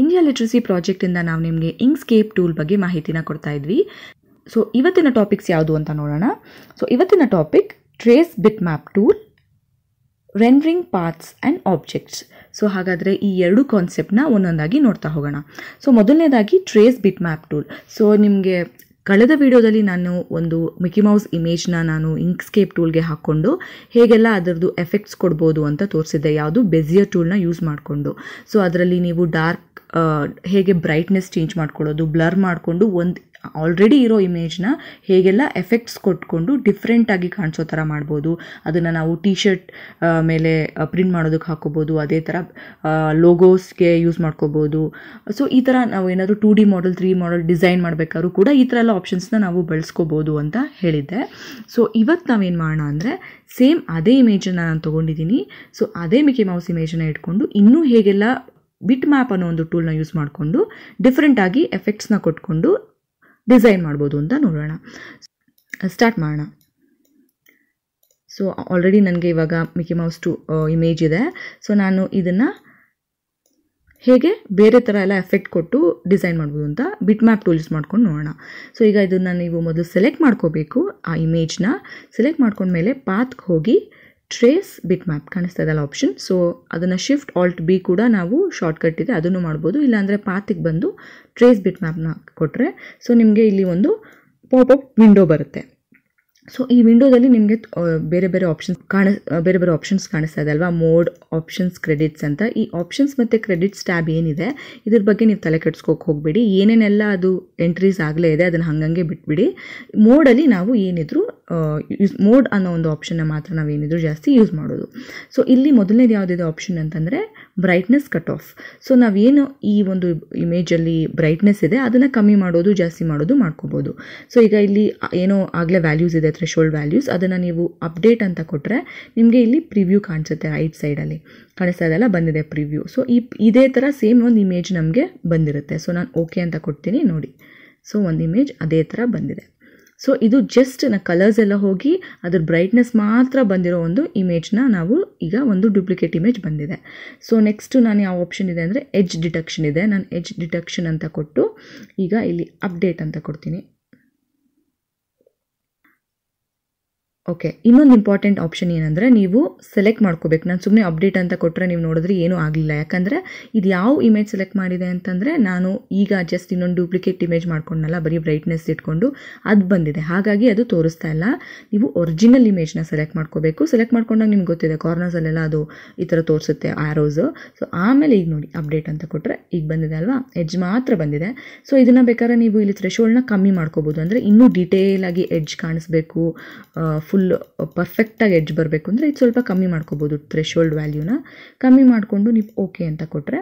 India literacy ಪ್ರಾಜೆಕ್ಟಿಂದ ನಾವು ನಿಮಗೆ ಇಂಗ್ಸ್ಕೇಪ್ tool ಬಗ್ಗೆ ಮಾಹಿತಿನ ಕೊಡ್ತಾ ಇದ್ವಿ ಸೊ ಇವತ್ತಿನ ಟಾಪಿಕ್ಸ್ ಯಾವುದು ಅಂತ ನೋಡೋಣ ಸೊ ಇವತ್ತಿನ topic trace bitmap tool rendering parts and objects so ಹಾಗಾದರೆ ಈ ಎರಡು ಕಾನ್ಸೆಪ್ಟನ್ನ ಒಂದೊಂದಾಗಿ ನೋಡ್ತಾ ಹೋಗೋಣ ಸೊ ಮೊದಲನೇದಾಗಿ trace bitmap tool so ನಿಮಗೆ ಕಳೆದ ವಿಡಿಯೋದಲ್ಲಿ ನಾನು ಒಂದು ಮಿಕ್ಕಿ ಮೌಸ್ ಇಮೇಜ್ನ ನಾನು ಇಂಕ್ಸ್ಕೇಪ್ ಟೂಲ್ಗೆ ಹಾಕ್ಕೊಂಡು ಹೇಗೆಲ್ಲ ಅದರದ್ದು ಎಫೆಕ್ಟ್ಸ್ ಕೊಡ್ಬೋದು ಅಂತ ತೋರಿಸಿದ್ದೆ ಯಾವುದು ಬೆಝಿಯರ್ ಟೂಲ್ನ ಯೂಸ್ ಮಾಡಿಕೊಂಡು ಸೊ ಅದರಲ್ಲಿ ನೀವು ಡಾರ್ಕ್ ಹೇಗೆ ಬ್ರೈಟ್ನೆಸ್ ಚೇಂಜ್ ಮಾಡ್ಕೊಳ್ಳೋದು ಬ್ಲರ್ ಮಾಡಿಕೊಂಡು ಒಂದು ಆಲ್ರೆಡಿ ಇರೋ ಇಮೇಜ್ನ ಹೇಗೆಲ್ಲ ಎಫೆಕ್ಟ್ಸ್ ಕೊಟ್ಕೊಂಡು ಡಿಫ್ರೆಂಟಾಗಿ ಕಾಣಿಸೋ ಥರ ಮಾಡ್ಬೋದು ಅದನ್ನು ನಾವು ಟಿ ಶರ್ಟ್ ಮೇಲೆ ಪ್ರಿಂಟ್ ಮಾಡೋದಕ್ಕೆ ಹಾಕೋಬೋದು ಅದೇ ಥರ ಲೋಗೋಸ್ಗೆ ಯೂಸ್ ಮಾಡ್ಕೋಬೋದು ಸೊ ಈ ಥರ ನಾವು ಏನಾದರೂ two D model three model design ಮಾಡಬೇಕಾದ್ರೂ ಕೂಡ ಈ ಥರ ಎಲ್ಲ ಆಪ್ಷನ್ಸ್ನ ನಾವು ಬಳಸ್ಕೋಬೋದು ಅಂತ ಹೇಳಿದ್ದೆ ಸೊ ಇವತ್ತು ನಾವೇನು ಮಾಡೋಣ ಅಂದರೆ ಸೇಮ್ ಅದೇ ಇಮೇಜನ್ನು ನಾನು ತೊಗೊಂಡಿದ್ದೀನಿ ಸೊ ಅದೇ ಮಿಕೆ ಮೌಸ್ ಇಮೇಜನ್ನ ಇಟ್ಕೊಂಡು ಇನ್ನೂ ಹೇಗೆಲ್ಲ ಬಿಟ್ ಮ್ಯಾಪ್ ಅನ್ನೋ ಒಂದು ಟೂಲ್ನ ಯೂಸ್ ಮಾಡಿಕೊಂಡು ಡಿಫ್ರೆಂಟಾಗಿ ಎಫೆಕ್ಟ್ಸ್ನ ಕೊಟ್ಕೊಂಡು ಡಿಸೈನ್ ಮಾಡ್ಬೋದು ಅಂತ ನೋಡೋಣ ಸ್ಟಾರ್ಟ್ ಮಾಡೋಣ ಸೊ ಆಲ್ರೆಡಿ ನನಗೆ ಇವಾಗ ಮಿಕಿ ಮೌಸ್ ಟು ಇಮೇಜ್ ಇದೆ ಸೊ ನಾನು ಇದನ್ನು ಹೇಗೆ ಬೇರೆ ಥರ ಎಲ್ಲ ಎಫೆಕ್ಟ್ ಕೊಟ್ಟು ಡಿಸೈನ್ ಮಾಡ್ಬೋದು ಅಂತ ಬಿಟ್ ಮ್ಯಾಪ್ ಟೂಲ್ಸ್ ಮಾಡ್ಕೊಂಡು ನೋಡೋಣ ಸೊ ಈಗ ಇದನ್ನು ನೀವು ಮೊದಲು ಸೆಲೆಕ್ಟ್ ಮಾಡ್ಕೋಬೇಕು ಆ ಇಮೇಜ್ನ ಸೆಲೆಕ್ಟ್ ಮಾಡ್ಕೊಂಡ್ಮೇಲೆ ಪಾತ್ಗೆ ಹೋಗಿ ಟ್ರೇಸ್ ಬಿಟ್ ಮ್ಯಾಪ್ ಕಾಣಿಸ್ತಾ ಅಲ್ಲ ಆಪ್ಷನ್ ಸೊ ಅದನ್ನು ಶಿಫ್ಟ್ ಆಲ್ಟ್ ಬಿ ಕೂಡ ನಾವು ಶಾರ್ಟ್ಕಟ್ ಇದೆ ಅದನ್ನು ಮಾಡ್ಬೋದು ಇಲ್ಲಾಂದರೆ ಪಾತಿಗೆ ಬಂದು ಟ್ರೇಸ್ ಬಿಟ್ ಮ್ಯಾಪ್ನ ಕೊಟ್ಟರೆ ಸೊ ನಿಮಗೆ ಇಲ್ಲಿ ಒಂದು ಅಪ್ ವಿಂಡೋ ಬರುತ್ತೆ ಸೊ ಈ ವಿಂಡೋದಲ್ಲಿ ನಿಮಗೆ ಬೇರೆ ಬೇರೆ ಆಪ್ಷನ್ಸ್ ಕಾಣ ಬೇರೆ ಬೇರೆ ಆಪ್ಷನ್ಸ್ ಕಾಣಿಸ್ತಾ ಇದೆ ಅಲ್ವಾ ಮೋಡ್ ಆಪ್ಷನ್ಸ್ ಕ್ರೆಡಿಟ್ಸ್ ಅಂತ ಈ ಆಪ್ಷನ್ಸ್ ಮತ್ತು ಕ್ರೆಡಿಟ್ಸ್ ಟ್ಯಾಬ್ ಏನಿದೆ ಇದ್ರ ಬಗ್ಗೆ ನೀವು ತಲೆ ಕೆಡ್ಸ್ಕೋಕೆ ಹೋಗಬೇಡಿ ಏನೇನೆಲ್ಲ ಅದು ಎಂಟ್ರೀಸ್ ಆಗಲೇ ಇದೆ ಅದನ್ನು ಹಾಗಂಗೆ ಬಿಟ್ಬಿಡಿ ಮೋಡಲ್ಲಿ ನಾವು ಏನಿದ್ರು ಯೂಸ್ ಮೋಡ್ ಅನ್ನೋ ಒಂದು ಆಪ್ಷನ್ನ ಮಾತ್ರ ನಾವೇನಿದ್ರು ಜಾಸ್ತಿ ಯೂಸ್ ಮಾಡೋದು ಸೊ ಇಲ್ಲಿ ಮೊದಲನೇದು ಯಾವುದಿದೆ ಆಪ್ಷನ್ ಅಂತಂದರೆ ಬ್ರೈಟ್ನೆಸ್ ಕಟ್ ಆಫ್ ಸೊ ನಾವೇನು ಈ ಒಂದು ಇಮೇಜಲ್ಲಿ ಬ್ರೈಟ್ನೆಸ್ ಇದೆ ಅದನ್ನು ಕಮ್ಮಿ ಮಾಡೋದು ಜಾಸ್ತಿ ಮಾಡೋದು ಮಾಡ್ಕೋಬೋದು ಸೊ ಈಗ ಇಲ್ಲಿ ಏನೋ ಆಗಲೇ ವ್ಯಾಲ್ಯೂಸ್ ಇದೆ ಥ್ರೆಶೋಲ್ಡ್ ವ್ಯಾಲ್ಯೂಸ್ ಅದನ್ನು ನೀವು ಅಪ್ಡೇಟ್ ಅಂತ ಕೊಟ್ಟರೆ ನಿಮಗೆ ಇಲ್ಲಿ ಪ್ರಿವ್ಯೂ ಕಾಣಿಸುತ್ತೆ ರೈಟ್ ಸೈಡಲ್ಲಿ ಕಾಣಿಸ್ತಾ ಇದೆಲ್ಲ ಬಂದಿದೆ ಪ್ರಿವ್ಯೂ ಸೊ ಈ ಇದೇ ಥರ ಸೇಮ್ ಒಂದು ಇಮೇಜ್ ನಮಗೆ ಬಂದಿರುತ್ತೆ ಸೊ ನಾನು ಓಕೆ ಅಂತ ಕೊಡ್ತೀನಿ ನೋಡಿ ಸೊ ಒಂದು ಇಮೇಜ್ ಅದೇ ಥರ ಬಂದಿದೆ ಸೊ ಇದು ಜಸ್ಟ್ ನನ್ನ ಕಲರ್ಸ್ ಎಲ್ಲ ಹೋಗಿ ಅದ್ರ ಬ್ರೈಟ್ನೆಸ್ ಮಾತ್ರ ಬಂದಿರೋ ಒಂದು ಇಮೇಜ್ನ ನಾವು ಈಗ ಒಂದು ಡೂಪ್ಲಿಕೇಟ್ ಇಮೇಜ್ ಬಂದಿದೆ ಸೊ ನೆಕ್ಸ್ಟು ನಾನು ಯಾವ ಆಪ್ಷನ್ ಇದೆ ಅಂದರೆ ಎಜ್ ಡಿಟಕ್ಷನ್ ಇದೆ ನಾನು ಎಜ್ ಡಿಟಕ್ಷನ್ ಅಂತ ಕೊಟ್ಟು ಈಗ ಇಲ್ಲಿ ಅಪ್ಡೇಟ್ ಅಂತ ಕೊಡ್ತೀನಿ ಓಕೆ ಇನ್ನೊಂದು ಇಂಪಾರ್ಟೆಂಟ್ ಆಪ್ಷನ್ ಏನಂದರೆ ನೀವು ಸೆಲೆಕ್ಟ್ ಮಾಡ್ಕೋಬೇಕು ನಾನು ಸುಮ್ಮನೆ ಅಪ್ಡೇಟ್ ಅಂತ ಕೊಟ್ಟರೆ ನೀವು ನೋಡಿದ್ರೆ ಏನೂ ಆಗಲಿಲ್ಲ ಯಾಕಂದರೆ ಇದು ಯಾವ ಇಮೇಜ್ ಸೆಲೆಕ್ಟ್ ಮಾಡಿದೆ ಅಂತಂದರೆ ನಾನು ಈಗ ಜಸ್ಟ್ ಇನ್ನೊಂದು ಡೂಪ್ಲಿಕೇಟ್ ಇಮೇಜ್ ಮಾಡ್ಕೊಂಡಲ್ಲ ಬರೀ ಬ್ರೈಟ್ನೆಸ್ ಇಟ್ಕೊಂಡು ಅದು ಬಂದಿದೆ ಹಾಗಾಗಿ ಅದು ತೋರಿಸ್ತಾ ಇಲ್ಲ ನೀವು ಒರಿಜಿನಲ್ ಇಮೇಜ್ನ ಸೆಲೆಕ್ಟ್ ಮಾಡ್ಕೋಬೇಕು ಸೆಲೆಕ್ಟ್ ಮಾಡ್ಕೊಂಡಾಗ ನಿಮ್ಗೆ ಗೊತ್ತಿದೆ ಕಾರ್ನರ್ಸಲ್ಲೆಲ್ಲ ಅದು ಈ ಥರ ತೋರಿಸುತ್ತೆ ಆರೋಸು ಸೊ ಆಮೇಲೆ ಈಗ ನೋಡಿ ಅಪ್ಡೇಟ್ ಅಂತ ಕೊಟ್ಟರೆ ಈಗ ಬಂದಿದೆ ಅಲ್ವಾ ಎಜ್ ಮಾತ್ರ ಬಂದಿದೆ ಸೊ ಇದನ್ನು ಬೇಕಾದ್ರೆ ನೀವು ಇಲ್ಲಿ ಥ್ರೆಶೋಲ್ಡ್ನ ಕಮ್ಮಿ ಮಾಡ್ಕೋಬೋದು ಅಂದರೆ ಇನ್ನೂ ಡೀಟೇಲ್ ಆಗಿ ಎಡ್ಜ್ ಕಾಣಿಸ್ಬೇಕು ಫುಲ್ ಫುಲ್ ಪರ್ಫೆಕ್ಟಾಗಿ ಎಡ್ಜ್ ಬರಬೇಕು ಅಂದರೆ ಇದು ಸ್ವಲ್ಪ ಕಮ್ಮಿ ಮಾಡ್ಕೋಬೋದು ಥ್ರೆಶ್ ಹೋಲ್ಡ್ ವ್ಯಾಲ್ಯೂನ ಕಮ್ಮಿ ಮಾಡಿಕೊಂಡು ನೀವು ಓಕೆ ಅಂತ ಕೊಟ್ಟರೆ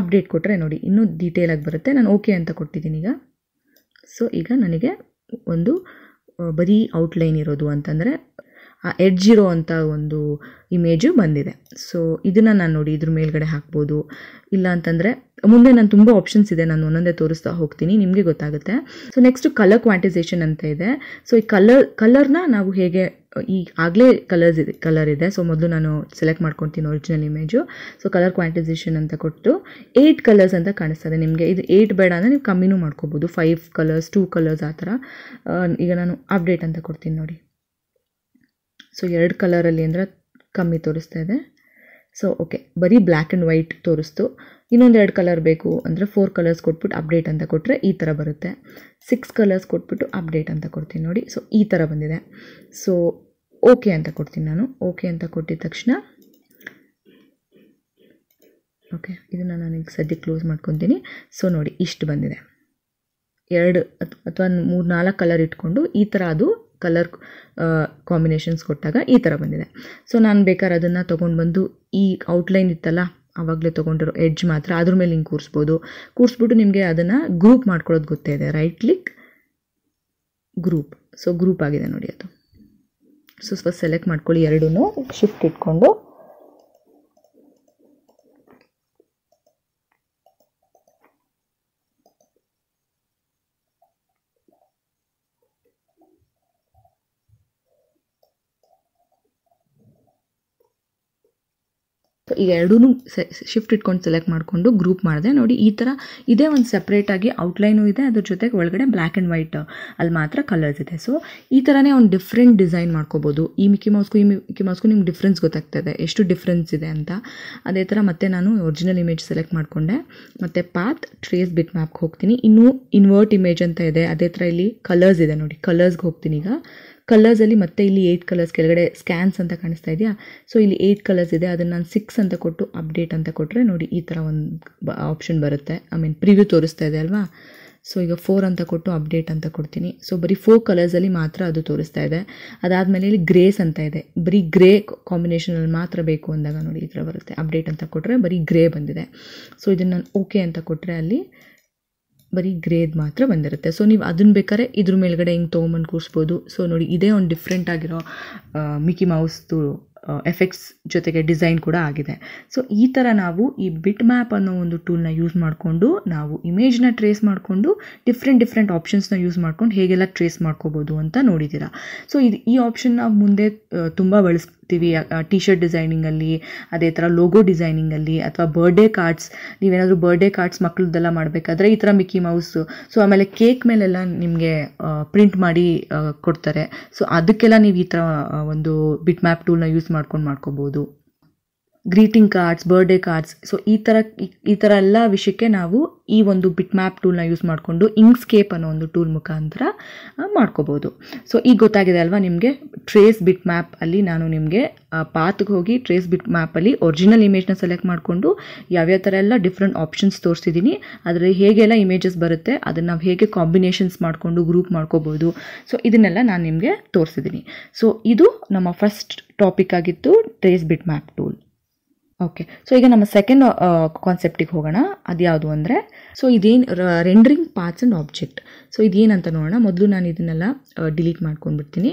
ಅಪ್ಡೇಟ್ ಕೊಟ್ಟರೆ ನೋಡಿ ಇನ್ನೂ ಡೀಟೇಲಾಗಿ ಬರುತ್ತೆ ನಾನು ಓಕೆ ಅಂತ ಕೊಟ್ಟಿದ್ದೀನಿ ಈಗ ಸೊ ಈಗ ನನಗೆ ಒಂದು uh, ಬರೀ ಔಟ್ಲೈನ್ ಇರೋದು ಅಂತಂದರೆ ಎಡ್ಜ್ ಅಂತ ಒಂದು ಇಮೇಜು ಬಂದಿದೆ ಸೊ ಇದನ್ನು ನಾನು ನೋಡಿ ಇದ್ರ ಮೇಲ್ಗಡೆ ಹಾಕ್ಬೋದು ಇಲ್ಲ ಅಂತಂದರೆ ಮುಂದೆ ನಾನು ತುಂಬ ಆಪ್ಷನ್ಸ್ ಇದೆ ನಾನು ಒಂದೊಂದೇ ತೋರಿಸ್ತಾ ಹೋಗ್ತೀನಿ ನಿಮಗೆ ಗೊತ್ತಾಗುತ್ತೆ ಸೊ ನೆಕ್ಸ್ಟ್ ಕಲರ್ ಕ್ವಾಂಟಿಸೇಷನ್ ಅಂತ ಇದೆ ಸೊ ಈ ಕಲರ್ ಕಲರ್ನ ನಾವು ಹೇಗೆ ಈ ಆಗಲೇ ಕಲರ್ಸ್ ಇದೆ ಕಲರ್ ಇದೆ ಸೊ ಮೊದಲು ನಾನು ಸೆಲೆಕ್ಟ್ ಮಾಡ್ಕೊತೀನಿ original image so colour quantisation ಅಂತ ಕೊಟ್ಟು ಏಯ್ಟ್ ಕಲರ್ಸ್ ಅಂತ ಕಾಣಿಸ್ತದೆ ನಿಮಗೆ ಇದು ಏಯ್ಟ್ ಬೇಡ ಅಂದರೆ ನೀವು ಕಮ್ಮಿನೂ ಮಾಡ್ಕೋಬೋದು ಫೈವ್ ಕಲರ್ಸ್ ಟೂ ಕಲರ್ಸ್ ಆ ಥರ ಈಗ ನಾನು ಅಪ್ಡೇಟ್ ಅಂತ ಕೊಡ್ತೀನಿ ನೋಡಿ ಸೊ ಎರಡು ಕಲರಲ್ಲಿ ಅಂದರೆ ಕಮ್ಮಿ ತೋರಿಸ್ತಾ ಇದೆ ಸೊ ಓಕೆ ಬರೀ ಬ್ಲ್ಯಾಕ್ ಆ್ಯಂಡ್ ವೈಟ್ ತೋರಿಸ್ತು ಇನ್ನೊಂದು ಎರಡು ಕಲರ್ ಬೇಕು ಅಂದರೆ ಫೋರ್ ಕಲರ್ಸ್ ಕೊಟ್ಬಿಟ್ಟು ಅಪ್ಡೇಟ್ ಅಂತ ಕೊಟ್ಟರೆ ಈ ಥರ ಬರುತ್ತೆ ಸಿಕ್ಸ್ ಕಲರ್ಸ್ ಕೊಟ್ಬಿಟ್ಟು ಅಪ್ಡೇಟ್ ಅಂತ ಕೊಡ್ತೀನಿ ನೋಡಿ ಸೊ ಈ ಥರ ಬಂದಿದೆ ಸೊ ಓಕೆ ಅಂತ ಕೊಡ್ತೀನಿ ನಾನು ಓಕೆ ಅಂತ ಕೊಟ್ಟಿದ ತಕ್ಷಣ ಓಕೆ ಇದನ್ನು ನಾನು ಈಗ ಸದ್ಯ ಕ್ಲೋಸ್ ಮಾಡ್ಕೊತೀನಿ ಸೊ ನೋಡಿ ಇಷ್ಟು ಬಂದಿದೆ ಎರಡು ಅಥವಾ ಮೂರು ನಾಲ್ಕು ಕಲರ್ ಇಟ್ಕೊಂಡು ಈ ಥರ ಅದು ಕಲರ್ ಕಾಂಬಿನೇಷನ್ಸ್ ಕೊಟ್ಟಾಗ ಈ ಥರ ಬಂದಿದೆ ಸೊ ನಾನು ಬೇಕಾದ್ರೆ ಅದನ್ನು ತೊಗೊಂಡು ಬಂದು ಈ ಔಟ್ಲೈನ್ ಇತ್ತಲ್ಲ ಆವಾಗಲೇ ತೊಗೊಂಡಿರೋ ಎಡ್ಜ್ ಮಾತ್ರ ಅದ್ರ ಮೇಲೆ ಹಿಂಗೆ ಕೂರಿಸ್ಬೋದು ಕೂರಿಸ್ಬಿಟ್ಟು ನಿಮಗೆ ಅದನ್ನು ಗ್ರೂಪ್ ಮಾಡ್ಕೊಳ್ಳೋದು ಗೊತ್ತೇ ಇದೆ right click group so group ಆಗಿದೆ ನೋಡಿ ಅದು ಸೊ ಫಸ್ಟ್ ಸೆಲೆಕ್ಟ್ ಮಾಡ್ಕೊಳ್ಳಿ ಎರಡೂ ಶಿಫ್ಟ್ ಇಟ್ಕೊಂಡು ಈಗ ಎರಡೂ ಶಿಫ್ಟ್ ಇಟ್ಕೊಂಡು ಸೆಲೆಕ್ಟ್ ಮಾಡಿಕೊಂಡು ಗ್ರೂಪ್ ಮಾಡಿದೆ ನೋಡಿ ಈ ಥರ ಇದೇ ಒಂದು ಸಪ್ರೇಟಾಗಿ ಔಟ್ಲೈನು ಇದೆ ಅದ್ರ ಜೊತೆಗೆ ಒಳಗಡೆ ಬ್ಲ್ಯಾಕ್ ಆ್ಯಂಡ್ ವೈಟ್ ಅಲ್ಲಿ ಮಾತ್ರ ಕಲರ್ಸ್ ಇದೆ ಸೊ ಈ ಥರನೇ ಒಂದು ಡಿಫ್ರೆಂಟ್ ಡಿಸೈನ್ ಮಾಡ್ಕೋಬೋದು ಈ ಮಿಕ್ಕಿ ಮೌಸ್ಗೂ ಈ ಮಿಕ್ಕಿ ಮೌಸ್ಗೂ ನಿಮ್ಗೆ ಡಿಫ್ರೆನ್ಸ್ ಗೊತ್ತಾಗ್ತದೆ ಎಷ್ಟು ಡಿಫ್ರೆನ್ಸ್ ಇದೆ ಅಂತ ಅದೇ ಥರ ಮತ್ತೆ ನಾನು ಒರಿಜಿನಲ್ ಇಮೇಜ್ ಸೆಲೆಕ್ಟ್ ಮಾಡಿಕೊಂಡೆ ಮತ್ತು ಪಾತ್ ಟ್ರೇಸ್ ಬಿಟ್ ಮ್ಯಾಪ್ಗೆ ಹೋಗ್ತೀನಿ ಇನ್ನೂ ಇನ್ವರ್ಟ್ ಇಮೇಜ್ ಅಂತ ಇದೆ ಅದೇ ಥರ ಇಲ್ಲಿ ಕಲರ್ಸ್ ಇದೆ ನೋಡಿ ಕಲರ್ಸ್ಗೆ ಹೋಗ್ತೀನಿ ಈಗ ಕಲರ್ಸಲ್ಲಿ ಮತ್ತೆ ಇಲ್ಲಿ ಏಯ್ಟ್ ಕಲರ್ಸ್ ಕೆಳಗಡೆ ಸ್ಕ್ಯಾನ್ಸ್ ಅಂತ ಕಾಣಿಸ್ತಾ ಇದೆಯಾ ಸೊ ಇಲ್ಲಿ ಏಯ್ಟ್ ಕಲರ್ಸ್ ಇದೆ ಅದನ್ನು ನಾನು ಸಿಕ್ಸ್ ಅಂತ ಕೊಟ್ಟು ಅಪ್ಡೇಟ್ ಅಂತ ಕೊಟ್ಟರೆ ನೋಡಿ ಈ ಥರ ಒಂದು ಆಪ್ಷನ್ ಬರುತ್ತೆ ಐ ಮೀನ್ ಪ್ರಿವ್ಯೂ ತೋರಿಸ್ತಾ ಇದೆ ಅಲ್ವಾ ಸೊ ಈಗ ಫೋರ್ ಅಂತ ಕೊಟ್ಟು ಅಪ್ಡೇಟ್ ಅಂತ ಕೊಡ್ತೀನಿ ಸೊ ಬರೀ ಫೋರ್ ಕಲರ್ಸಲ್ಲಿ ಮಾತ್ರ ಅದು ತೋರಿಸ್ತಾ ಇದೆ ಅದಾದಮೇಲೆ ಇಲ್ಲಿ ಗ್ರೇಸ್ ಅಂತ ಇದೆ ಬರೀ ಗ್ರೇ ಕಾಂಬಿನೇಷನಲ್ಲಿ ಮಾತ್ರ ಬೇಕು ಅಂದಾಗ ನೋಡಿ ಈ ಥರ ಬರುತ್ತೆ ಅಪ್ಡೇಟ್ ಅಂತ ಕೊಟ್ಟರೆ ಬರೀ ಗ್ರೇ ಬಂದಿದೆ ಸೊ ಇದನ್ನು ನಾನು ಓಕೆ ಅಂತ ಕೊಟ್ಟರೆ ಅಲ್ಲಿ ಬರೀ ಗ್ರೇದ್ ಮಾತ್ರ ಬಂದಿರುತ್ತೆ ಸೊ ನೀವು ಅದನ್ನ ಬೇಕಾದ್ರೆ ಇದ್ರ ಮೇಲ್ಗಡೆ ಹಿಂಗೆ ತೊಗೊಂಬಂದು ಕೂರಿಸ್ಬೋದು ಸೊ ನೋಡಿ ಇದೇ ಒಂದು ಡಿಫ್ರೆಂಟ್ ಆಗಿರೋ ಮಿಕ್ಕಿ ಮೌಸ್ದು ಎಫೆಕ್ಟ್ಸ್ ಜೊತೆಗೆ ಡಿಸೈನ್ ಕೂಡ ಆಗಿದೆ ಸೊ ಈ ಥರ ನಾವು ಈ ಬಿಟ್ ಮ್ಯಾಪ್ ಅನ್ನೋ ಒಂದು ಟೂಲ್ನ ಯೂಸ್ ಮಾಡಿಕೊಂಡು ನಾವು ಇಮೇಜ್ನ ಟ್ರೇಸ್ ಮಾಡಿಕೊಂಡು ಡಿಫ್ರೆಂಟ್ ಡಿಫ್ರೆಂಟ್ ಆಪ್ಷನ್ಸ್ನ ಯೂಸ್ ಮಾಡ್ಕೊಂಡು ಹೇಗೆಲ್ಲ ಟ್ರೇಸ್ ಮಾಡ್ಕೋಬೋದು ಅಂತ ನೋಡಿದ್ದೀರಾ ಸೊ ಇದು ಈ ಆಪ್ಷನ್ ನಾವು ಮುಂದೆ ತುಂಬ ಬಳಸ್ ಮಾಡ್ತೀವಿ ಟಿ ಶರ್ಟ್ ಡಿಸೈನಿಂಗಲ್ಲಿ ಅದೇ ಥರ ಲೋಗೋ ಡಿಸೈನಿಂಗಲ್ಲಿ ಅಥವಾ ಬರ್ಡೇ ಕಾರ್ಡ್ಸ್ ನೀವೇನಾದರೂ ಬರ್ಡೇ ಕಾರ್ಡ್ಸ್ ಮಕ್ಕಳದ್ದೆಲ್ಲ ಮಾಡಬೇಕಾದ್ರೆ ಈ ಥರ ಮಿಕ್ಕಿ ಮೌಸ್ ಸೊ ಆಮೇಲೆ ಕೇಕ್ ಮೇಲೆಲ್ಲ ನಿಮಗೆ ಪ್ರಿಂಟ್ ಮಾಡಿ ಕೊಡ್ತಾರೆ ಸೊ ಅದಕ್ಕೆಲ್ಲ ನೀವು ಈ ಥರ ಒಂದು ಬಿಟ್ ಮ್ಯಾಪ್ ಟೂಲ್ನ ಯೂಸ್ ಮಾಡ್ಕೊಂಡು ಮಾಡ್ಕೋಬೋದು greeting cards birthday cards so ಈ ಥರ ಈ ಥರ ಎಲ್ಲ ವಿಷಯಕ್ಕೆ ನಾವು ಈ ಒಂದು ಬಿಟ್ ಮ್ಯಾಪ್ ಟೂಲ್ನ ಯೂಸ್ ಮಾಡಿಕೊಂಡು ಇಂಕ್ಸ್ಕೇಪ್ ಅನ್ನೋ ಒಂದು ಟೂಲ್ ಮುಖಾಂತರ ಮಾಡ್ಕೋಬೋದು ಸೊ ಈಗ ಗೊತ್ತಾಗಿದೆ ಅಲ್ವಾ ನಿಮಗೆ ಟ್ರೇಸ್ ಬಿಟ್ ಮ್ಯಾಪ್ ಅಲ್ಲಿ ನಾನು ನಿಮಗೆ ಪಾತ್ಗೆ ಹೋಗಿ ಟ್ರೇಸ್ ಬಿಟ್ ಮ್ಯಾಪಲ್ಲಿ ಒರಿಜಿನಲ್ ಇಮೇಜ್ನ ಸೆಲೆಕ್ಟ್ ಮಾಡಿಕೊಂಡು ಯಾವ್ಯಾವ ಥರ ಎಲ್ಲ ಡಿಫ್ರೆಂಟ್ ಆಪ್ಷನ್ಸ್ ತೋರಿಸಿದ್ದೀನಿ ಆದರೆ ಹೇಗೆಲ್ಲ ಇಮೇಜಸ್ ಬರುತ್ತೆ ಅದನ್ನು ನಾವು ಹೇಗೆ ಕಾಂಬಿನೇಷನ್ಸ್ ಮಾಡಿಕೊಂಡು ಗ್ರೂಪ್ ಮಾಡ್ಕೋಬೋದು ಸೊ ಇದನ್ನೆಲ್ಲ ನಾನು ನಿಮಗೆ ತೋರಿಸಿದ್ದೀನಿ ಸೊ ಇದು ನಮ್ಮ ಫಸ್ಟ್ ಟಾಪಿಕ್ ಆಗಿತ್ತು trace bitmap tool okay so ಈಗ ನಮ್ಮ ಸೆಕೆಂಡ್ ಕಾನ್ಸೆಪ್ಟಿಗೆ uh, ಹೋಗೋಣ ಅದ್ಯಾವುದು ಅಂದರೆ ಸೊ ಇದೇನು rendering parts and object so ಇದೇನಂತ ನೋಡೋಣ ಮೊದಲು ನಾನು ಇದನ್ನೆಲ್ಲ ಡಿಲೀಟ್ uh, ಮಾಡ್ಕೊಂಡ್ಬಿಡ್ತೀನಿ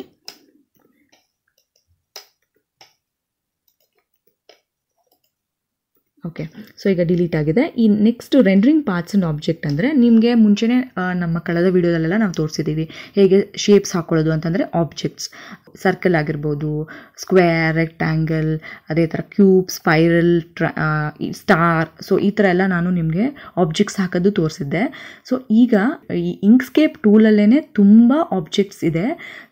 ಓಕೆ ಸೊ ಈಗ ಡಿಲೀಟ್ ಆಗಿದೆ ಈ next rendering parts and object ಅಂದರೆ ನಿಮಗೆ ಮುಂಚೆನೇ ನಮ್ಮ ಕಳೆದ ವೀಡಿಯೋದಲ್ಲೆಲ್ಲ ನಾವು ತೋರಿಸಿದ್ದೀವಿ ಹೇಗೆ ಶೇಪ್ಸ್ ಹಾಕೊಳ್ಳೋದು ಅಂತಂದರೆ ಆಬ್ಜೆಕ್ಟ್ಸ್ ಸರ್ಕಲ್ ಆಗಿರ್ಬೋದು ಸ್ಕ್ವೇರ್ ರೆಕ್ಟ್ಯಾಂಗಲ್ ಅದೇ ಥರ ಕ್ಯೂಬ್ ಸ್ಪೈರಲ್ ಟ್ರಾ ಸ್ಟಾರ್ ಸೊ ಈ ಥರ ಎಲ್ಲ ನಾನು ನಿಮಗೆ ಆಬ್ಜೆಕ್ಟ್ಸ್ ಹಾಕೋದು ತೋರಿಸಿದ್ದೆ ಸೊ ಈಗ ಈ ಇಂಕ್ಸ್ಕೇಪ್ ಟೂಲಲ್ಲೇ ತುಂಬ ಆಬ್ಜೆಕ್ಟ್ಸ್ ಇದೆ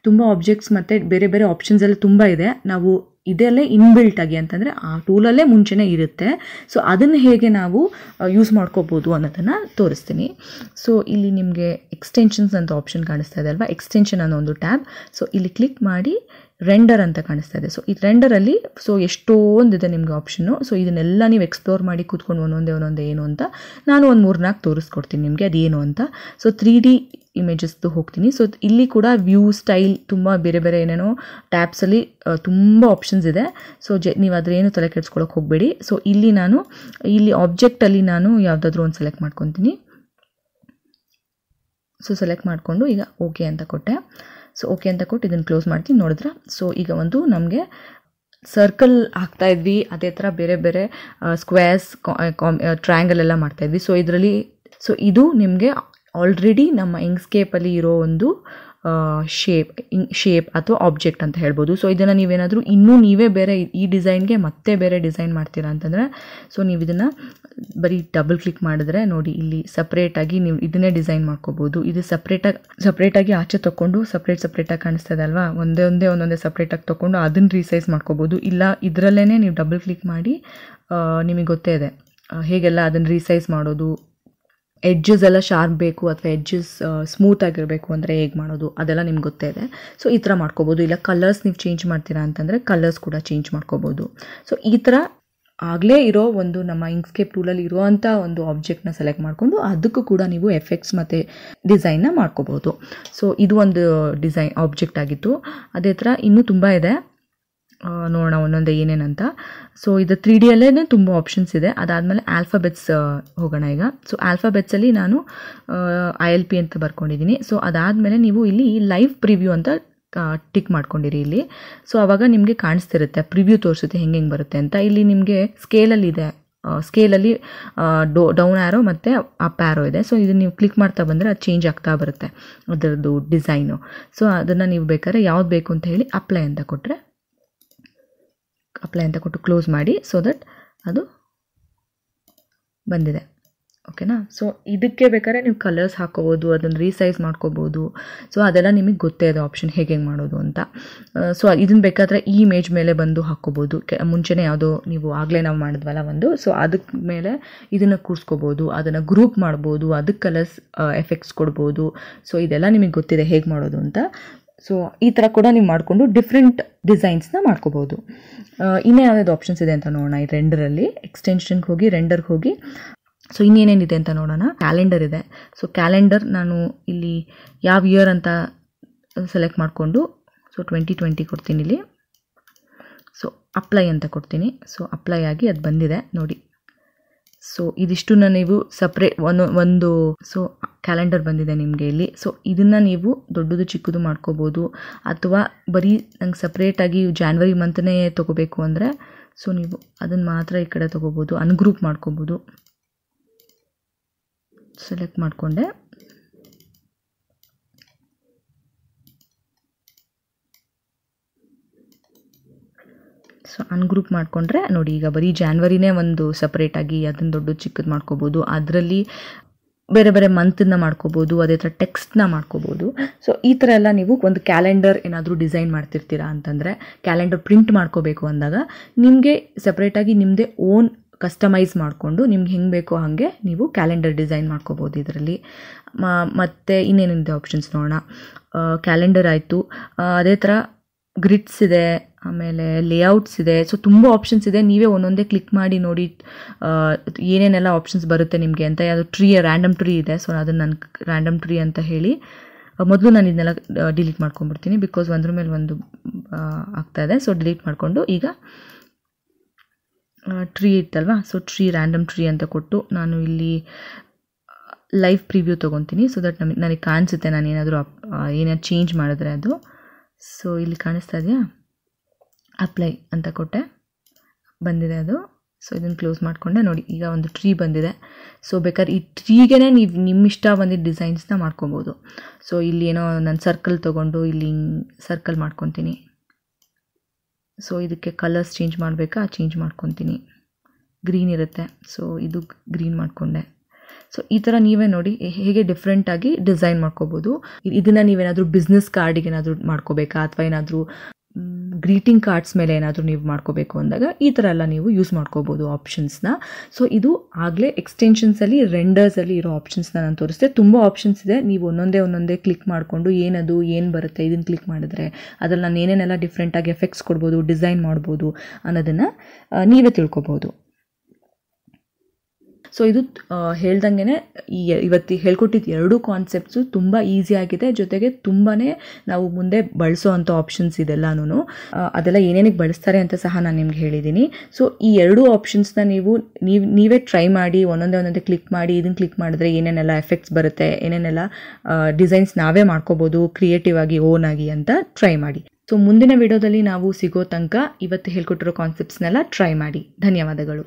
ತುಂಬ ಆಬ್ಜೆಕ್ಟ್ಸ್ ಮತ್ತು ಬೇರೆ ಬೇರೆ ಆಪ್ಷನ್ಸ್ ಎಲ್ಲ ತುಂಬ ಇದೆ ನಾವು ಇದೆಲ್ಲೇ ಇನ್ಬಿಲ್ಟ್ ಆಗಿ ಅಂತಂದರೆ ಆ ಟೂಲಲ್ಲೇ ಮುಂಚೆನೇ ಇರುತ್ತೆ ಸೊ ಅದನ್ನು ಹೇಗೆ ನಾವು ಯೂಸ್ ಮಾಡ್ಕೋಬೋದು ಅನ್ನೋದನ್ನು ತೋರಿಸ್ತೀನಿ ಸೊ ಇಲ್ಲಿ ನಿಮಗೆ ಎಕ್ಸ್ಟೆನ್ಷನ್ಸ್ ಅಂತ ಆಪ್ಷನ್ ಕಾಣಿಸ್ತಾ ಇದೆ ಅಲ್ವಾ ಎಕ್ಸ್ಟೆನ್ಷನ್ ಅನ್ನೋ ಒಂದು ಟ್ಯಾಬ್ ಸೊ ಇಲ್ಲಿ ಕ್ಲಿಕ್ ಮಾಡಿ ರೆಂಡರ್ ಅಂತ ಕಾಣಿಸ್ತಾ ಇದೆ ಸೊ ಈ ರೆಂಡರಲ್ಲಿ ಸೊ ಎಷ್ಟೊಂದಿದೆ ನಿಮಗೆ ಆಪ್ಷನ್ನು ಸೊ ಇದನ್ನೆಲ್ಲ ನೀವು ಎಕ್ಸ್ಪ್ಲೋರ್ ಮಾಡಿ ಕೂತ್ಕೊಂಡು ಒಂದೊಂದೇ ಒಂದೊಂದೇ ಏನು ಅಂತ ನಾನು ಒಂದು ಮೂರು ನಾಲ್ಕು ತೋರಿಸ್ಕೊಡ್ತೀನಿ ನಿಮಗೆ ಅದೇನು ಅಂತ ಸೊ ತ್ರೀ ಡಿ ಇಮೇಜಸ್ದು ಹೋಗ್ತೀನಿ ಸೊ ಇಲ್ಲಿ ಕೂಡ ವ್ಯೂ ಸ್ಟೈಲ್ ತುಂಬ ಬೇರೆ ಬೇರೆ ಏನೇನೋ ಟ್ಯಾಪ್ಸಲ್ಲಿ ತುಂಬ ಆಪ್ಷನ್ಸ್ ಇದೆ ಸೊ ಜೆ ನೀವು ಏನು ತಲೆ ಕೆಡ್ಸ್ಕೊಳಕ್ಕೆ ಹೋಗಬೇಡಿ ಸೊ ಇಲ್ಲಿ ನಾನು ಇಲ್ಲಿ ಆಬ್ಜೆಕ್ಟಲ್ಲಿ ನಾನು ಯಾವುದಾದ್ರೂ ಒಂದು ಸೆಲೆಕ್ಟ್ ಮಾಡ್ಕೊತೀನಿ ಸೊ ಸೆಲೆಕ್ಟ್ ಮಾಡಿಕೊಂಡು ಈಗ ಓಕೆ ಅಂತ ಕೊಟ್ಟೆ ಸೊ ಓಕೆ ಅಂತ ಕೊಟ್ಟು ಇದನ್ನು ಕ್ಲೋಸ್ ಮಾಡ್ತೀನಿ ನೋಡಿದ್ರೆ ಸೊ ಈಗ ಒಂದು ನಮಗೆ ಸರ್ಕಲ್ ಹಾಕ್ತಾ ಇದ್ವಿ ಅದೇ ಥರ ಬೇರೆ ಬೇರೆ ಸ್ಕ್ವೇರ್ಸ್ ಟ್ರಯಾಂಗಲ್ ಎಲ್ಲ ಮಾಡ್ತಾ ಇದ್ವಿ ಸೊ ಇದರಲ್ಲಿ ಸೊ ಇದು ನಿಮಗೆ ಆಲ್ರೆಡಿ ನಮ್ಮ ಎಂಗ್ಸ್ಕೇಪಲ್ಲಿ ಇರೋ ಒಂದು ಶೇಪ್ ಶೇಪ್ ಅಥವಾ ಆಬ್ಜೆಕ್ಟ್ ಅಂತ ಹೇಳ್ಬೋದು ಸೊ ಇದನ್ನು ನೀವೇನಾದರೂ ಇನ್ನೂ ನೀವೇ ಬೇರೆ ಈ ಡಿಸೈನ್ಗೆ ಮತ್ತೆ ಬೇರೆ ಡಿಸೈನ್ ಮಾಡ್ತೀರಾ ಅಂತಂದರೆ ಸೊ ನೀವು ಇದನ್ನು ಬರೀ ಡಬಲ್ ಕ್ಲಿಕ್ ಮಾಡಿದ್ರೆ ನೋಡಿ ಇಲ್ಲಿ ಸಪ್ರೇಟಾಗಿ ನೀವು ಇದನ್ನೇ ಡಿಸೈನ್ ಮಾಡ್ಕೋಬೋದು ಇದು ಸಪ್ರೇಟಾಗಿ ಸಪ್ರೇಟಾಗಿ ಆಚೆ ತೊಗೊಂಡು ಸಪ್ರೇಟ್ ಸಪ್ರೇಟಾಗಿ ಕಾಣಿಸ್ತದೆ ಅಲ್ವಾ ಒಂದೇ ಒಂದೇ ಒಂದೊಂದೇ ಸಪ್ರೇಟಾಗಿ ತೊಗೊಂಡು ಅದನ್ನು ರೀಸೈಸ್ ಮಾಡ್ಕೋಬೋದು ಇಲ್ಲ ಇದರಲ್ಲೇ ನೀವು ಡಬಲ್ ಕ್ಲಿಕ್ ಮಾಡಿ ನಿಮಗೆ ಗೊತ್ತೇ ಇದೆ ಹೇಗೆಲ್ಲ ಅದನ್ನು ರೀಸೈಸ್ ಮಾಡೋದು ಎಡ್ಜಸ್ ಎಲ್ಲ ಶಾರ್ಪ್ ಬೇಕು ಅಥವಾ ಎಡ್ಜಸ್ ಸ್ಮೂತ್ ಆಗಿರಬೇಕು ಅಂದರೆ ಹೇಗೆ ಮಾಡೋದು ಅದೆಲ್ಲ ನಿಮ್ಗೆ ಗೊತ್ತೇ ಇದೆ ಸೊ ಈ ಥರ ಮಾಡ್ಕೋಬೋದು ಇಲ್ಲ ಕಲರ್ಸ್ ನೀವು ಚೇಂಜ್ ಮಾಡ್ತೀರಾ ಅಂತಂದರೆ ಕಲರ್ಸ್ ಕೂಡ ಚೇಂಜ್ ಮಾಡ್ಕೋಬೋದು ಸೊ ಈ ಥರ ಆಗಲೇ ಇರೋ ಒಂದು ನಮ್ಮ ಇಂಕ್ಸ್ಕೇಪ್ ಟೂಲಲ್ಲಿ ಇರುವಂಥ ಒಂದು ಆಬ್ಜೆಕ್ಟ್ನ ಸೆಲೆಕ್ಟ್ ಮಾಡಿಕೊಂಡು ಅದಕ್ಕೂ ಕೂಡ ನೀವು ಎಫೆಕ್ಟ್ಸ್ ಮತ್ತು ಡಿಸೈನ್ನ ಮಾಡ್ಕೋಬೋದು ಸೊ ಇದು ಒಂದು ಡಿಸೈನ್ ಆಬ್ಜೆಕ್ಟ್ ಆಗಿತ್ತು ಅದೇ ಥರ ಇನ್ನೂ ತುಂಬ ಇದೆ ನೋಡೋಣ ಒಂದೊಂದೇ ಏನೇನಂತ ಸೊ ಇದು ತ್ರೀ ಡಿಯಲ್ಲೇ ತುಂಬ ಆಪ್ಷನ್ಸ್ ಇದೆ ಅದಾದಮೇಲೆ ಆಲ್ಫಾಬೆಟ್ಸ್ ಹೋಗೋಣ ಈಗ ಸೊ ಆಲ್ಫಾಬೆಟ್ಸಲ್ಲಿ ನಾನು ಐ ಎಲ್ ಪಿ ಅಂತ ಬರ್ಕೊಂಡಿದ್ದೀನಿ ಸೊ ಅದಾದಮೇಲೆ ನೀವು ಇಲ್ಲಿ ಲೈವ್ ಪ್ರಿವ್ಯೂ ಅಂತ ಟಿಕ್ ಮಾಡ್ಕೊಂಡಿರಿ ಇಲ್ಲಿ ಸೊ ಆವಾಗ ನಿಮಗೆ ಕಾಣಿಸ್ತಿರುತ್ತೆ ಪ್ರಿವ್ಯೂ ತೋರಿಸುತ್ತೆ ಹೆಂಗೆ ಹೆಂಗೆ ಬರುತ್ತೆ ಅಂತ ಇಲ್ಲಿ ನಿಮಗೆ ಸ್ಕೇಲಲ್ಲಿದೆ ಸ್ಕೇಲಲ್ಲಿ ಡೋ ಡೌನ್ ಆ್ಯರೋ ಮತ್ತು ಅಪ್ ಆ್ಯರೋ ಇದೆ ಸೊ ಇದನ್ನು ನೀವು ಕ್ಲಿಕ್ ಮಾಡ್ತಾ ಬಂದರೆ ಅದು ಚೇಂಜ್ ಆಗ್ತಾ ಬರುತ್ತೆ ಅದರದ್ದು ಡಿಸೈನು ಸೊ ಅದನ್ನು ನೀವು ಬೇಕಾದ್ರೆ ಯಾವ್ದು ಬೇಕು ಅಂತ ಹೇಳಿ ಅಪ್ಲೈ ಅಂತ ಕೊಟ್ಟರೆ ಅಪ್ಲೈ ಅಂತ ಕೊಟ್ಟು ಕ್ಲೋಸ್ ಮಾಡಿ ಸೊ ದಟ್ ಅದು ಬಂದಿದೆ ಓಕೆನಾ ಸೊ ಇದಕ್ಕೆ ಬೇಕಾದ್ರೆ ನೀವು ಕಲರ್ಸ್ ಹಾಕೋಬೋದು ಅದನ್ನು ರೀಸೈಸ್ ಮಾಡ್ಕೋಬೋದು ಸೊ ಅದೆಲ್ಲ ನಿಮಗೆ ಗೊತ್ತೇ ಇದೆ ಆಪ್ಷನ್ ಹೇಗೆ ಹೇಗೆ ಮಾಡೋದು ಅಂತ ಸೊ ಇದನ್ನು ಬೇಕಾದರೆ ಈ ಇಮೇಜ್ ಮೇಲೆ ಬಂದು ಹಾಕ್ಕೋಬೋದು ಮುಂಚೆನೇ ಯಾವುದೋ ನೀವು ಆಗಲೇ ನಾವು ಮಾಡಿದ್ವಲ್ಲ ಒಂದು ಸೊ ಅದಕ್ಕೆ ಮೇಲೆ ಇದನ್ನು ಕೂರಿಸ್ಕೋಬೋದು ಅದನ್ನು ಗ್ರೂಪ್ ಮಾಡ್ಬೋದು ಅದಕ್ಕೆ ಕಲರ್ಸ್ ಎಫೆಕ್ಟ್ಸ್ ಕೊಡ್ಬೋದು ಸೊ ಇದೆಲ್ಲ ನಿಮಗೆ ಗೊತ್ತಿದೆ ಹೇಗೆ ಮಾಡೋದು ಅಂತ ಸೊ ಈ ಥರ ಕೂಡ ನೀವು ಮಾಡಿಕೊಂಡು ಡಿಫ್ರೆಂಟ್ ಡಿಸೈನ್ಸ್ನ ಮಾಡ್ಕೋಬೋದು ಇನ್ನೇ ಯಾವ್ಯಾವ್ದು ಆಪ್ಷನ್ಸ್ ಇದೆ ಅಂತ ನೋಡೋಣ ಈ ರೆಂಡರಲ್ಲಿ ಎಕ್ಸ್ಟೆನ್ಷನ್ಗೆ ಹೋಗಿ ರೆಂಡರ್ಗೆ ಹೋಗಿ ಸೊ ಇನ್ನೇನೇನಿದೆ ಅಂತ ನೋಡೋಣ ಕ್ಯಾಲೆಂಡರ್ ಇದೆ ಸೊ ಕ್ಯಾಲೆಂಡರ್ ನಾನು ಇಲ್ಲಿ ಯಾವ ಇಯರ್ ಅಂತ ಸೆಲೆಕ್ಟ್ ಮಾಡಿಕೊಂಡು ಸೊ ಟ್ವೆಂಟಿ ಟ್ವೆಂಟಿ ಕೊಡ್ತೀನಿ ಇಲ್ಲಿ ಸೊ ಅಪ್ಲೈ ಅಂತ ಕೊಡ್ತೀನಿ ಸೊ ಅಪ್ಲೈ ಆಗಿ ಅದು ಬಂದಿದೆ ನೋಡಿ ಸೊ ಇದಿಷ್ಟನ್ನು ನೀವು ಸಪ್ರೇಟ್ ಒಂದು ಒಂದು ಸೊ ಕ್ಯಾಲೆಂಡರ್ ಬಂದಿದೆ ನಿಮಗೆ ಇಲ್ಲಿ ಸೊ ಇದನ್ನು ನೀವು ದೊಡ್ಡದು ಚಿಕ್ಕದು ಮಾಡ್ಕೋಬೋದು ಅಥವಾ ಬರೀ ನಂಗೆ ಸಪ್ರೇಟಾಗಿ ಜಾನ್ವರಿ ಮಂತ್ನೇ ತೊಗೋಬೇಕು ಅಂದರೆ ಸೊ ನೀವು ಅದನ್ನು ಮಾತ್ರ ಈ ಕಡೆ ತೊಗೋಬೋದು ಅನ್ಗ್ರೂಪ್ ಮಾಡ್ಕೋಬೋದು ಸೆಲೆಕ್ಟ್ ಮಾಡಿಕೊಂಡೆ ಸೊ ಅನ್ಗ್ರೂಪ್ ಮಾಡಿಕೊಂಡ್ರೆ ನೋಡಿ ಈಗ ಬರೀ ಜಾನ್ವರಿನೇ ಒಂದು ಸಪ್ರೇಟಾಗಿ ಅದನ್ನು ದೊಡ್ಡದು ಚಿಕ್ಕದು ಮಾಡ್ಕೋಬೋದು ಅದರಲ್ಲಿ ಬೇರೆ ಬೇರೆ ಮಂತನ್ನ ಮಾಡ್ಕೋಬೋದು ಅದೇ ಥರ ಟೆಕ್ಸ್ಟ್ನ ಮಾಡ್ಕೋಬೋದು ಸೊ ಈ ಥರ ಎಲ್ಲ ನೀವು ಒಂದು ಕ್ಯಾಲೆಂಡರ್ ಏನಾದರೂ ಡಿಸೈನ್ ಮಾಡ್ತಿರ್ತೀರಾ ಅಂತಂದರೆ ಕ್ಯಾಲೆಂಡರ್ ಪ್ರಿಂಟ್ ಮಾಡ್ಕೋಬೇಕು ಅಂದಾಗ ನಿಮಗೆ ಸಪ್ರೇಟಾಗಿ ನಿಮ್ಮದೇ ಓನ್ ಕಸ್ಟಮೈಸ್ ಮಾಡಿಕೊಂಡು ನಿಮ್ಗೆ ಹೆಂಗೆ ಬೇಕೋ ಹಾಗೆ ನೀವು ಕ್ಯಾಲೆಂಡರ್ ಡಿಸೈನ್ ಮಾಡ್ಕೋಬೋದು ಇದರಲ್ಲಿ ಮತ್ತು ಇನ್ನೇನಿದೆ ಆಪ್ಷನ್ಸ್ ನೋಡೋಣ ಕ್ಯಾಲೆಂಡರ್ ಆಯಿತು ಅದೇ ಥರ ಗ್ರಿಡ್ಸ್ ಇದೆ ಆಮೇಲೆ ಲೇಔಟ್ಸ್ ಇದೆ ಸೊ ತುಂಬ ಆಪ್ಷನ್ಸ್ ಇದೆ ನೀವೇ ಒಂದೊಂದೇ ಕ್ಲಿಕ್ ಮಾಡಿ ನೋಡಿ ಏನೇನೆಲ್ಲ ಆಪ್ಷನ್ಸ್ ಬರುತ್ತೆ ನಿಮಗೆ ಅಂತ ಯಾವುದು ಟ್ರೀ ರ್ಯಾಂಡಮ್ ಟ್ರೀ ಇದೆ ಸೊ ಅದನ್ನು ನನ್ನ ರ್ಯಾಂಡಮ್ ಟ್ರೀ ಅಂತ ಹೇಳಿ ಮೊದಲು ನಾನು ಇದನ್ನೆಲ್ಲ ಡಿಲೀಟ್ ಮಾಡ್ಕೊಂಡ್ಬಿಡ್ತೀನಿ ಬಿಕಾಸ್ ಒಂದ್ರ ಮೇಲೆ ಒಂದು ಆಗ್ತಾ ಇದೆ ಸೊ ಡಿಲೀಟ್ ಮಾಡಿಕೊಂಡು ಈಗ ಟ್ರೀ ಇತ್ತಲ್ವಾ ಸೊ ಟ್ರೀ ರ್ಯಾಂಡಮ್ ಟ್ರೀ ಅಂತ ಕೊಟ್ಟು ನಾನು ಇಲ್ಲಿ ಲೈವ್ ಪ್ರಿವ್ಯೂ ತೊಗೊತೀನಿ ಸೊ ದಟ್ ನಮಗೆ ನನಗೆ ಕಾಣಿಸುತ್ತೆ ನಾನು ಏನಾದರೂ ಏನಾದ್ರು ಚೇಂಜ್ ಮಾಡಿದ್ರೆ ಅದು ಸೊ ಇಲ್ಲಿ ಕಾಣಿಸ್ತಾ ಇದೆಯಾ ಅಪ್ಲೈ ಅಂತ ಕೊಟ್ಟೆ ಬಂದಿದೆ ಅದು ಸೊ ಇದನ್ನು ಕ್ಲೋಸ್ ಮಾಡಿಕೊಂಡೆ ನೋಡಿ ಈಗ ಒಂದು ಟ್ರೀ ಬಂದಿದೆ ಸೊ ಬೇಕಾದ್ರೆ ಈ ಟ್ರೀಗೆ ನೀವು ನಿಮ್ಮ ಇಷ್ಟ ಬಂದಿದ್ದ ಡಿಸೈನ್ಸ್ನ ಮಾಡ್ಕೊಬೋದು ಸೊ ಇಲ್ಲಿ ಏನೋ ನಾನು ಸರ್ಕಲ್ ತೊಗೊಂಡು ಇಲ್ಲಿ ಸರ್ಕಲ್ ಮಾಡ್ಕೊತೀನಿ ಸೊ ಇದಕ್ಕೆ ಕಲರ್ಸ್ ಚೇಂಜ್ ಮಾಡಬೇಕಾ ಚೇಂಜ್ ಮಾಡ್ಕೊತೀನಿ ಗ್ರೀನ್ ಇರುತ್ತೆ ಸೊ ಇದು ಗ್ರೀನ್ ಮಾಡಿಕೊಂಡೆ ಸೊ ಈ ಥರ ನೀವೇ ನೋಡಿ ಹೇಗೆ ಡಿಫ್ರೆಂಟಾಗಿ ಡಿಸೈನ್ ಮಾಡ್ಕೋಬೋದು ಇದನ್ನು ನೀವೇನಾದರೂ ಬಿಸ್ನೆಸ್ ಕಾರ್ಡಿಗೆ ಏನಾದರೂ ಮಾಡ್ಕೋಬೇಕಾ ಅಥವಾ ಏನಾದರೂ ಗ್ರೀಟಿಂಗ್ ಕಾರ್ಡ್ಸ್ ಮೇಲೆ ಏನಾದರೂ ನೀವು ಮಾಡ್ಕೋಬೇಕು ಅಂದಾಗ ಈ ಥರ ಎಲ್ಲ ನೀವು ಯೂಸ್ ಮಾಡ್ಕೋಬೋದು ಆಪ್ಷನ್ಸ್ನ ಸೊ ಇದು ಆಗಲೇ ಎಕ್ಸ್ಟೆನ್ಷನ್ಸಲ್ಲಿ ರೆಂಡರ್ಸಲ್ಲಿ ಇರೋ ಆಪ್ಷನ್ಸ್ನ ನಾನು ತೋರಿಸಿದೆ ತುಂಬ ಆಪ್ಷನ್ಸ್ ಇದೆ ನೀವು ಒಂದೊಂದೇ ಒಂದೊಂದೇ ಕ್ಲಿಕ್ ಮಾಡಿಕೊಂಡು ಏನದು ಏನು ಬರುತ್ತೆ ಇದನ್ನು ಕ್ಲಿಕ್ ಮಾಡಿದ್ರೆ ಅದ್ರಲ್ಲಿ ನಾನು ಏನೇನೆಲ್ಲ ಡಿಫ್ರೆಂಟಾಗಿ ಎಫೆಕ್ಟ್ಸ್ ಕೊಡ್ಬೋದು ಡಿಸೈನ್ ಮಾಡ್ಬೋದು ಅನ್ನೋದನ್ನು ನೀವೇ ತಿಳ್ಕೊಬೋದು ಸೊ ಇದು ಹೇಳ್ದಂಗೆ ಈ ಇವತ್ತು ಹೇಳ್ಕೊಟ್ಟಿದ್ದ ಎರಡೂ ಕಾನ್ಸೆಪ್ಟ್ಸು ತುಂಬ ಈಸಿ ಆಗಿದೆ ಜೊತೆಗೆ ತುಂಬಾ ನಾವು ಮುಂದೆ ಬಳಸೋ ಅಂಥ ಆಪ್ಷನ್ಸ್ ಇದೆಲ್ಲನೂ ಅದೆಲ್ಲ ಏನೇನಕ್ಕೆ ಬಳಸ್ತಾರೆ ಅಂತ ಸಹ ನಾನು ನಿಮ್ಗೆ ಹೇಳಿದ್ದೀನಿ ಸೊ ಈ ಎರಡೂ ಆಪ್ಷನ್ಸ್ನ ನೀವು ನೀವು ನೀವೇ ಟ್ರೈ ಮಾಡಿ ಒಂದೊಂದೇ ಒಂದೊಂದೇ ಕ್ಲಿಕ್ ಮಾಡಿ ಇದನ್ನು ಕ್ಲಿಕ್ ಮಾಡಿದ್ರೆ ಏನೇನೆಲ್ಲ ಎಫೆಕ್ಟ್ಸ್ ಬರುತ್ತೆ ಏನೇನೆಲ್ಲ ಡಿಸೈನ್ಸ್ ನಾವೇ ಮಾಡ್ಕೋಬೋದು ಕ್ರಿಯೇಟಿವ್ ಆಗಿ ಓನ್ ಆಗಿ ಅಂತ ಟ್ರೈ ಮಾಡಿ ಸೊ ಮುಂದಿನ ವಿಡಿಯೋದಲ್ಲಿ ನಾವು ಸಿಗೋ ತನಕ ಇವತ್ತು ಹೇಳ್ಕೊಟ್ಟಿರೋ ಕಾನ್ಸೆಪ್ಟ್ಸ್ನೆಲ್ಲ ಟ್ರೈ ಮಾಡಿ ಧನ್ಯವಾದಗಳು